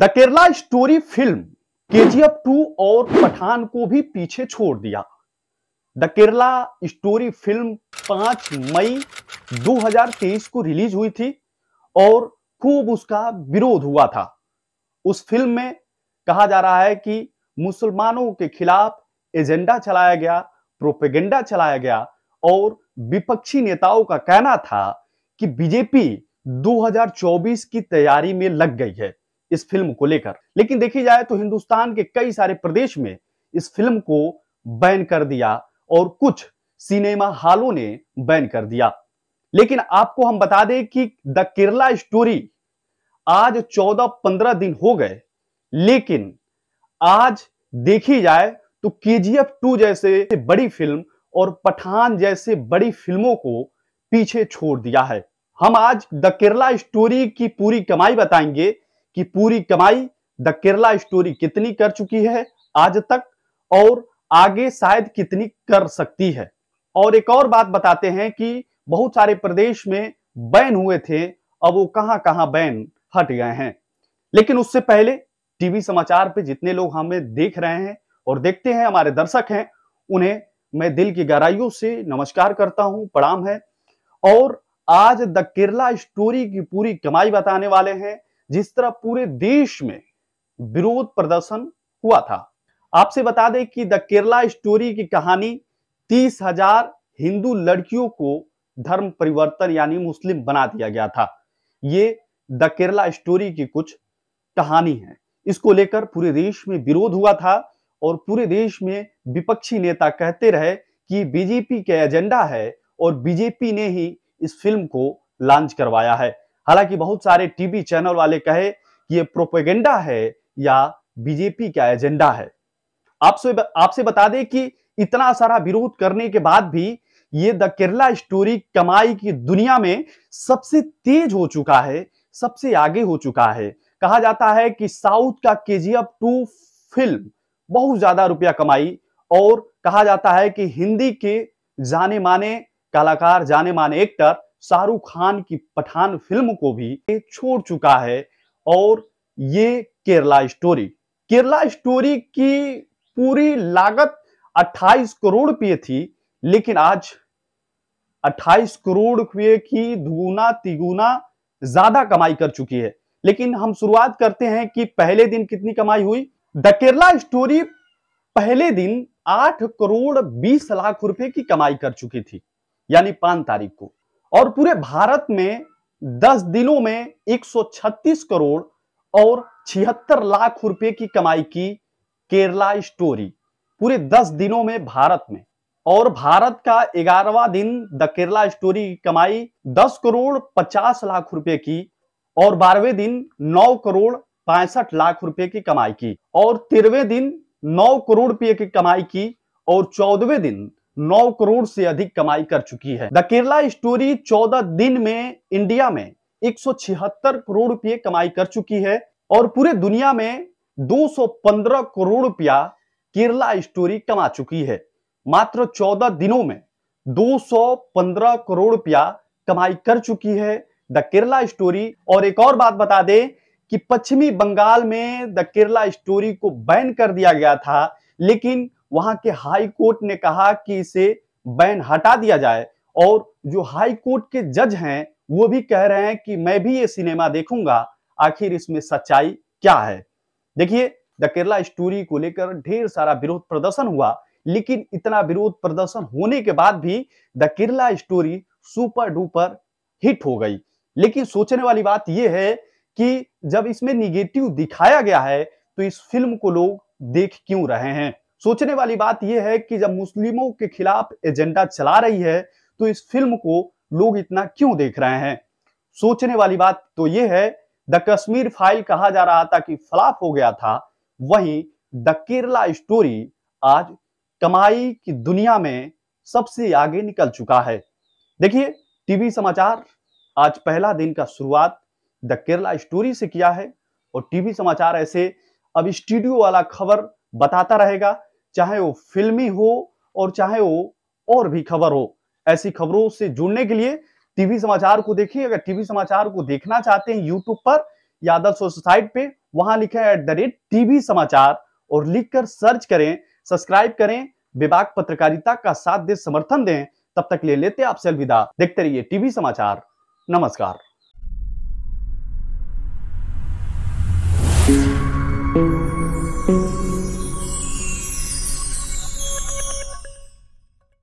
the Kerala story film KGF two और पठान को भी पीछे छोड़ दिया द केरला स्टोरी फिल्म पांच मई 2023 को रिलीज हुई थी और खूब उसका विरोध हुआ था उस फिल्म में कहा जा रहा है कि मुसलमानों के खिलाफ एजेंडा चलाया गया प्रोपेगेंडा चलाया गया और विपक्षी नेताओं का कहना था कि बीजेपी 2024 की तैयारी में लग गई है इस फिल्म को लेकर लेकिन देखी जाए तो हिंदुस्तान के कई सारे प्रदेश में इस फिल्म को बैन कर दिया और कुछ सिनेमा हॉलों ने बैन कर दिया लेकिन आपको हम बता दें कि द केरला स्टोरी आज 14-15 दिन हो गए लेकिन आज देखी जाए तो के जी एफ टू जैसे बड़ी फिल्म और पठान जैसे बड़ी फिल्मों को पीछे छोड़ दिया है हम आज द केरला स्टोरी की पूरी कमाई बताएंगे कि पूरी कमाई द केरला स्टोरी कितनी कर चुकी है आज तक और आगे शायद कितनी कर सकती है और एक और बात बताते हैं कि बहुत सारे प्रदेश में बैन हुए थे अब वो कहां कहां बैन हट गए हैं लेकिन उससे पहले टीवी समाचार पे जितने लोग हमें देख रहे हैं और देखते हैं हमारे दर्शक हैं उन्हें मैं दिल की गहराइयों से नमस्कार करता हूं प्रणाम है और आज द केरला स्टोरी की पूरी कमाई बताने वाले हैं जिस तरह पूरे देश में विरोध प्रदर्शन हुआ था आपसे बता दें कि द केरला स्टोरी की कहानी तीस हजार हिंदू लड़कियों को धर्म परिवर्तन यानी मुस्लिम बना दिया गया था ये द केरला स्टोरी की कुछ कहानी है इसको लेकर पूरे देश में विरोध हुआ था और पूरे देश में विपक्षी नेता कहते रहे कि बीजेपी का एजेंडा है और बीजेपी ने ही इस फिल्म को लॉन्च करवाया है हालांकि बहुत सारे टीवी चैनल वाले कहे कि ये प्रोपेगेंडा है या बीजेपी का एजेंडा है आपसे आपसे बता दें कि इतना सारा विरोध करने के बाद भी ये द केरला स्टोरी कमाई की दुनिया में सबसे तेज हो चुका है सबसे आगे हो चुका है कहा जाता है कि साउथ का के जी एफ टू फिल्म बहुत ज्यादा रुपया कमाई और कहा जाता है कि हिंदी के जाने माने कलाकार जाने माने एक्टर शाहरुख खान की पठान फिल्म को भी छोड़ चुका है और ये केरला स्टोरी केरला स्टोरी की पूरी लागत 28 करोड़ रुपये थी लेकिन आज 28 करोड़ रुपये की दुगुना तिगुना ज्यादा कमाई कर चुकी है लेकिन हम शुरुआत करते हैं कि पहले दिन कितनी कमाई हुई द केरला स्टोरी पहले दिन आठ करोड़ बीस लाख रुपए की कमाई कर चुकी थी यानी पांच तारीख को और पूरे भारत में 10 दिनों में 136 करोड़ और छिहत्तर लाख रुपए की कमाई की केरला स्टोरी पूरे 10 दिनों में भारत में और भारत का ग्यारहवा दिन द केरला स्टोरी की कमाई 10 करोड़ 50 लाख रुपए की और बारहवें दिन 9 करोड़ पैंसठ लाख रुपए की कमाई की और तेरहवें दिन 9 करोड़ रुपए की कमाई की और चौदहवें दिन नौ करोड़ से अधिक कमाई कर चुकी है द केरला स्टोरी चौदह दिन में इंडिया में एक करोड़ रुपये कमाई कर चुकी है और पूरे दुनिया में 215 करोड़ रुपया केरला स्टोरी कमा चुकी है मात्र 14 दिनों में 215 करोड़ रुपया कमाई कर चुकी है द केरला स्टोरी और एक और बात बता दें कि पश्चिमी बंगाल में द केरला स्टोरी को बैन कर दिया गया था लेकिन वहां के हाई कोर्ट ने कहा कि इसे बैन हटा दिया जाए और जो हाई कोर्ट के जज हैं वो भी कह रहे हैं कि मैं भी ये सिनेमा देखूंगा आखिर इसमें सच्चाई क्या है देखिए द केरला स्टोरी को लेकर ढेर सारा विरोध प्रदर्शन हुआ लेकिन इतना विरोध प्रदर्शन होने के बाद भी the Kerala story super duper hit हो गई लेकिन सोचने वाली बात यह है कि जब इसमें निगेटिव दिखाया गया है तो इस फिल्म को लोग देख क्यों रहे हैं सोचने वाली बात यह है कि जब मुस्लिमों के खिलाफ एजेंडा चला रही है तो इस फिल्म को लोग इतना क्यों देख रहे हैं सोचने वाली बात तो यह है द कश्मीर फाइल कहा जा रहा था कि फ्लाप हो गया था वहीं द केरला स्टोरी आज कमाई की दुनिया में सबसे आगे निकल चुका है देखिए टीवी समाचार आज पहला दिन का शुरुआत द केरला स्टोरी से किया है और टीवी समाचार ऐसे अब स्टूडियो वाला खबर बताता रहेगा चाहे वो फिल्मी हो और चाहे वो और भी खबर हो ऐसी खबरों से जुड़ने के लिए टीवी समाचार को देखिए अगर टीवी समाचार को देखना चाहते हैं यूट्यूब पर यादव सोसाइट पे वहां लिखा है एट द रेट टीवी समाचार और लिखकर सर्च करें सब्सक्राइब करें विभाग पत्रकारिता का साथ दे समर्थन दें तब तक ले लेते आप अलविदा देखते रहिए टीवी समाचार नमस्कार